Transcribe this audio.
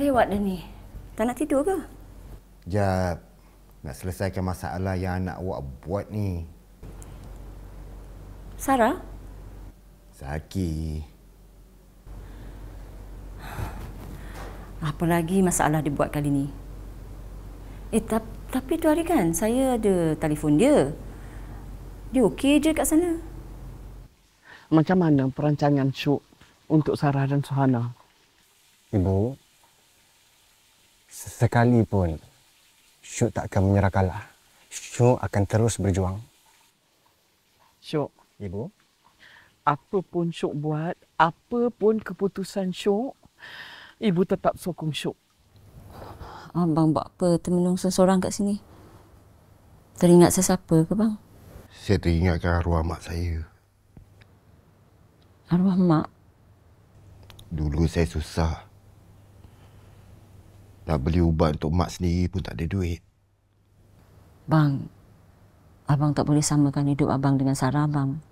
lewat dah ni. Tak nak tidur ke? Jap. Nak selesaikan masalah yang anak awak buat ni. Sarah? Zaki. Apa lagi masalah dia buat kali ni? Eh, ta- tapi tu hari kan saya ada telefon dia. Dia okey je kat sana. Macam mana perancangan syuk untuk Sarah dan Suhana? Ibu, sekalipun Syuk tak akan menyerah kalah. Syuk akan terus berjuang. Syuk. Ibu. Apa pun Syuk buat, apa pun keputusan Syuk, Ibu tetap sokong Syuk. Abang buat apa termenung seseorang kat sini? Teringat sesiapa ke, Bang? Saya teringatkan arwah mak saya. Arwah mak? Dulu saya susah. Nak lah, beli ubat untuk mak sendiri pun tak ada duit. Bang, abang tak boleh samakan hidup abang dengan Sarah abang.